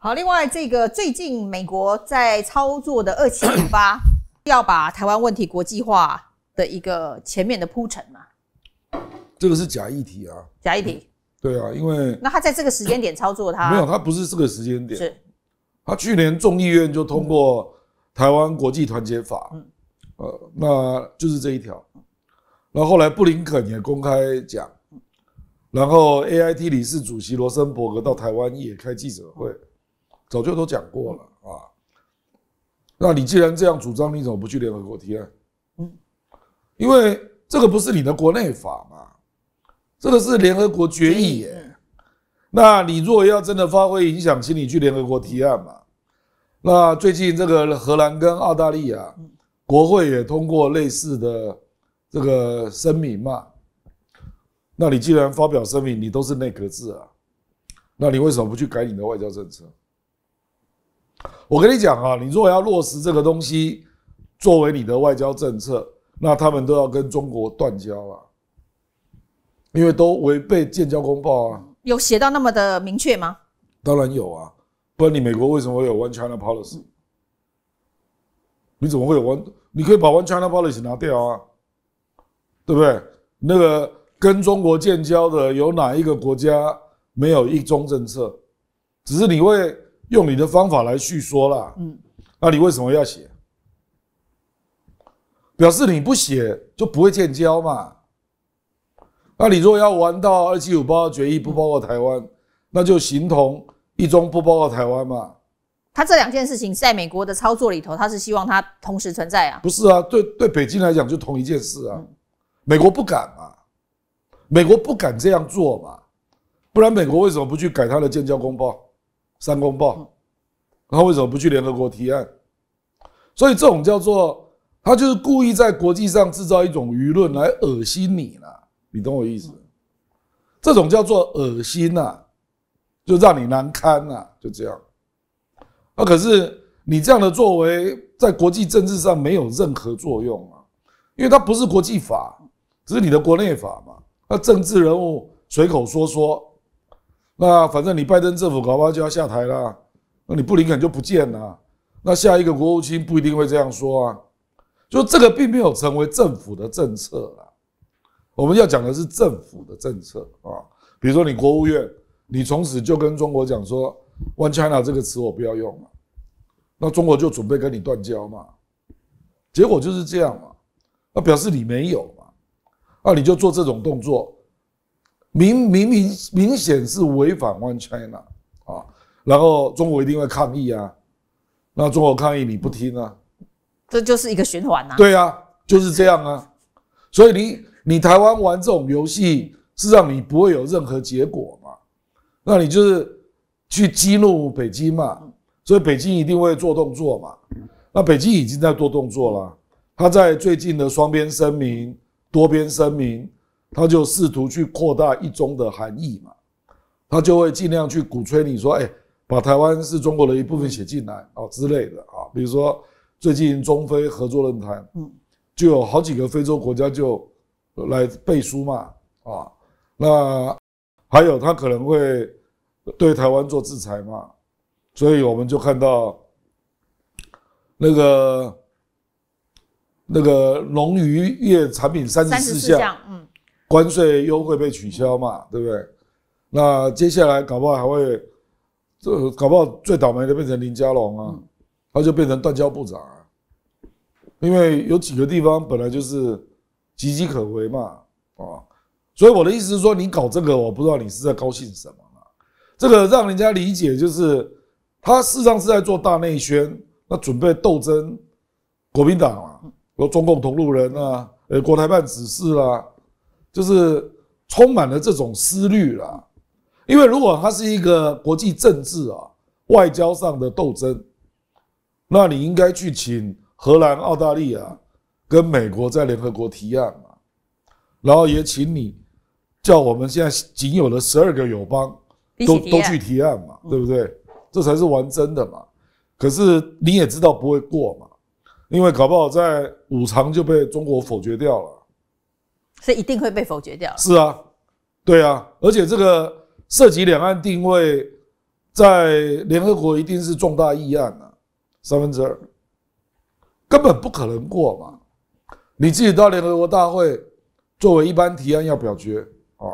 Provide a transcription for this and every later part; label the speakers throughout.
Speaker 1: 好，另外这个最近美国在操作的二七五八，要把台湾问题国际化的一个前面的铺陈嘛？
Speaker 2: 这个是假议题啊，假议题。对啊，因为
Speaker 1: 那他在这个时间点操作他没有，他
Speaker 2: 不是这个时间点。是，他去年众议院就通过台湾国际团结法，呃，那就是这一条。然后后来布林肯也公开讲，然后 AIT 理事主席罗森伯格到台湾也开记者会。早就都讲过了啊！那你既然这样主张，你怎么不去联合国提案？嗯，因为这个不是你的国内法嘛，这个是联合国决议耶。那你如果要真的发挥影响，请你去联合国提案嘛。那最近这个荷兰跟澳大利亚国会也通过类似的这个声明嘛。那你既然发表声明，你都是内阁制啊，那你为什么不去改你的外交政策？我跟你讲啊，你如果要落实这个东西作为你的外交政策，那他们都要跟中国断交了，因为都违背建交公报啊。
Speaker 1: 有写到那么的明确吗？
Speaker 2: 当然有啊，不然你美国为什么有 One China Policy？你怎么会有 One？你可以把 One China Policy 拿掉啊，对不对？那个跟中国建交的有哪一个国家没有一中政策？只是你会。用你的方法来叙说了，嗯，那你为什么要写？表示你不写就不会建交嘛。那你如果要玩到二七五八决议不包括台湾，那就形同一中不包括台湾嘛。
Speaker 1: 他这两件事情在美国的操作里头，他是希望它同时存在啊？
Speaker 2: 不是啊，对对，北京来讲就同一件事啊。美国不敢嘛，美国不敢这样做嘛，不然美国为什么不去改他的建交公报？三公报，那为什么不去联合国提案？所以这种叫做他就是故意在国际上制造一种舆论来恶心你呢？你懂我意思？这种叫做恶心呐，就让你难堪呐，就这样。那可是你这样的作为在国际政治上没有任何作用啊，因为它不是国际法，只是你的国内法嘛。那政治人物随口说说。那反正你拜登政府搞不好就要下台了，那你不林肯就不见了。那下一个国务卿不一定会这样说啊，就这个并没有成为政府的政策啦。我们要讲的是政府的政策啊，比如说你国务院，你从此就跟中国讲说 “One China” 这个词我不要用了，那中国就准备跟你断交嘛。结果就是这样嘛，那表示你没有嘛，啊你就做这种动作。明明明明显是违反 One China 啊，然后中国一定会抗议啊，那中国抗议你不听啊，
Speaker 1: 这就是一个循环呐。对
Speaker 2: 啊，就是这样啊，所以你你台湾玩这种游戏是让你不会有任何结果嘛，那你就是去激怒北京嘛，所以北京一定会做动作嘛，那北京已经在做动作了，他在最近的双边声明、多边声明。他就试图去扩大一中的含义嘛，他就会尽量去鼓吹你说，哎，把台湾是中国的一部分写进来啊之类的啊。比如说最近中非合作论坛，嗯，就有好几个非洲国家就来背书嘛啊。那还有他可能会对台湾做制裁嘛，所以我们就看到那个那个龙鱼业产品三十四项，嗯。关税优惠被取消嘛，对不对？那接下来搞不好还会，这搞不好最倒霉的变成林佳龙啊，他就变成断交部长啊。因为有几个地方本来就是岌岌可危嘛，啊，所以我的意思是说，你搞这个，我不知道你是在高兴什么啊，这个让人家理解，就是他事实上是在做大内宣，那准备斗争国民党啊，有中共同路人啊，呃，国台办指示啦。就是充满了这种思虑啦。因为如果它是一个国际政治啊外交上的斗争，那你应该去请荷兰、澳大利亚跟美国在联合国提案嘛，然后也请你叫我们现在仅有的十二个友邦都都去提案嘛，对不对？这才是玩真的嘛。可是你也知道不会过嘛，因为搞不好在五常就被中国否决掉了。
Speaker 1: 以一定会被否决掉。
Speaker 2: 是啊，对啊，而且这个涉及两岸定位，在联合国一定是重大议案啊，三分之二根本不可能过嘛。你自己到联合国大会作为一般提案要表决啊，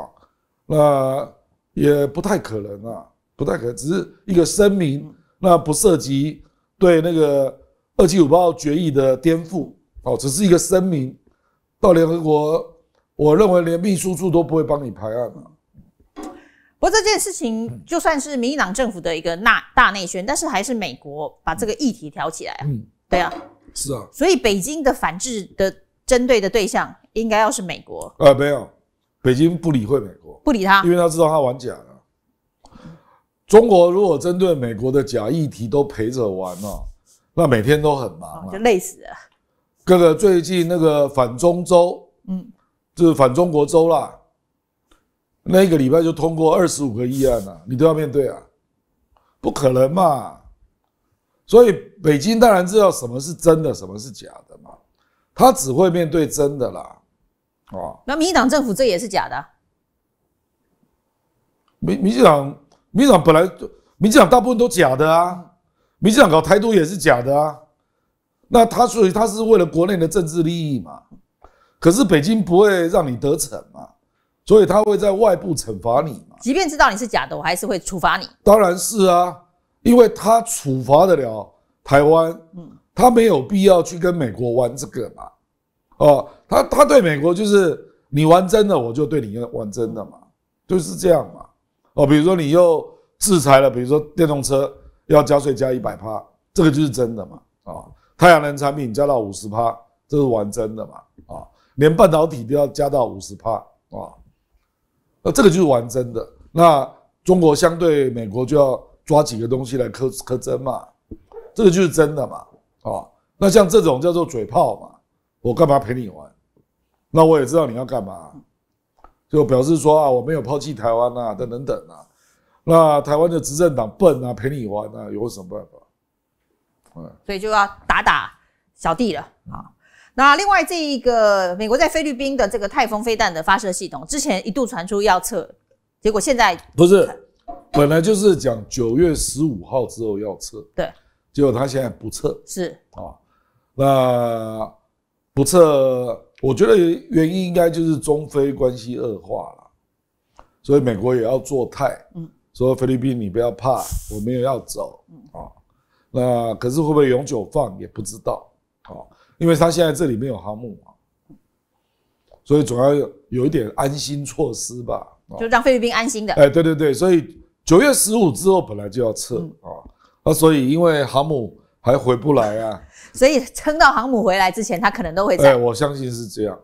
Speaker 2: 那也不太可能啊，不太可，能，只是一个声明，那不涉及对那个二七五八号决议的颠覆哦，只是一个声明到联合国。我认为连秘书处都不会帮你排案啊。
Speaker 1: 不过这件事情就算是民进党政府的一个纳大内宣，但是还是美国把这个议题挑起来啊。嗯，对啊。是啊。所以北京的反制的针对的对象应该要是美国。
Speaker 2: 呃，没有，北京不理会美国，不理他，因为他知道他玩假的。中国如果针对美国的假议题都陪着玩呢，那每天都很忙，就累死了。哥哥，最近那个反中周，嗯。这是反中国州啦，那个礼拜就通过二十五个议案了，你都要面对啊，不可能嘛。所以北京当然知道什么是真的，什么是假的嘛，他只会面对真的啦，啊。
Speaker 1: 那民进党政府这也是假的。
Speaker 2: 民民进党，民进党本来民进党大部分都假的啊，民进党搞台独也是假的啊。那他所以他是为了国内的政治利益嘛。可是北京不会让你得逞嘛，所以他会在外部惩罚你嘛。
Speaker 1: 即便知道你是假的，我还是会处罚你。
Speaker 2: 当然是啊，因为他处罚得了台湾，嗯，他没有必要去跟美国玩这个嘛。哦，他他对美国就是你玩真的，我就对你玩真的嘛，就是这样嘛。哦，比如说你又制裁了，比如说电动车要加税加一百趴，这个就是真的嘛。啊，太阳能产品加到五十趴，这是玩真的嘛。啊。连半导体都要加到五十帕啊，那这个就是玩真的。那中国相对美国就要抓几个东西来磕磕真嘛，这个就是真的嘛啊。那像这种叫做嘴炮嘛，我干嘛陪你玩？那我也知道你要干嘛，就表示说啊，我没有抛弃台湾啊，等等等啊。那台湾的执政党笨啊，陪你玩啊，有什么办法？嗯，
Speaker 1: 所以就要打打小弟了啊。那另外这一个美国在菲律宾的这个泰丰飞弹的发射系统，之前一度传出要撤，结果现在
Speaker 2: 不是，本来就是讲九月十五号之后要撤，对，结果他现在不撤，是啊，那不撤，我觉得原因应该就是中非关系恶化了，所以美国也要做态，嗯，说菲律宾你不要怕，我没有要走，嗯啊，那可是会不会永久放也不知道。因为他现在这里面有航母啊，所以总要有有一点安心措施吧，就
Speaker 1: 让菲律宾安心的。哎，
Speaker 2: 对对对，所以九月十五之后本来就要撤啊，那所以因为航母还回不来啊，
Speaker 1: 所以撑到航母回来之前，他可能都会在。
Speaker 2: 我相信是这样。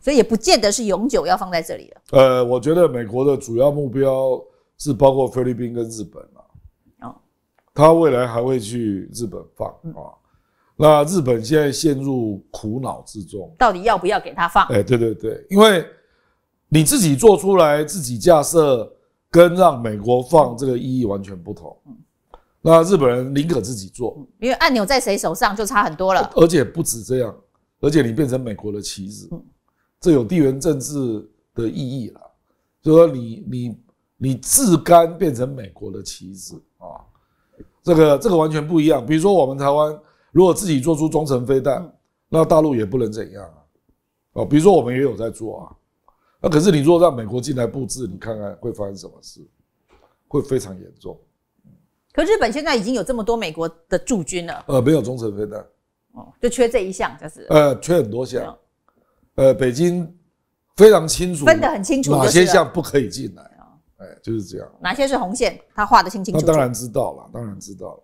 Speaker 1: 所以也不见得是永久要放在这里了。
Speaker 2: 呃，我觉得美国的主要目标是包括菲律宾跟日本啊，哦，他未来还会去日本放啊。那日本现在陷入苦恼之中，
Speaker 1: 到底要不要给他放？哎，
Speaker 2: 对对对，因为你自己做出来、自己架设，跟让美国放这个意义完全不同。那日本人宁可自己做，
Speaker 1: 因为按钮在谁手上就差很多了。而
Speaker 2: 且不止这样，而且你变成美国的棋子，这有地缘政治的意义啦。就说你你你自甘变成美国的棋子啊，这个这个完全不一样。比如说我们台湾。如果自己做出中程飞弹，那大陆也不能怎样啊，哦，比如说我们也有在做啊，那可是你果让美国进来布置，你看看会发生什么事，会非常严重。
Speaker 1: 可日本现在已经有这么多美国的驻军了。呃，
Speaker 2: 没有中程飞弹，
Speaker 1: 哦，就缺这一项就是。
Speaker 2: 呃，缺很多项，呃，北京非常清楚，分得很清楚哪些项不可以进来啊，哎，就是这样。
Speaker 1: 哪些是红线，他画得清清楚？楚，当然
Speaker 2: 知道了，当然知道了。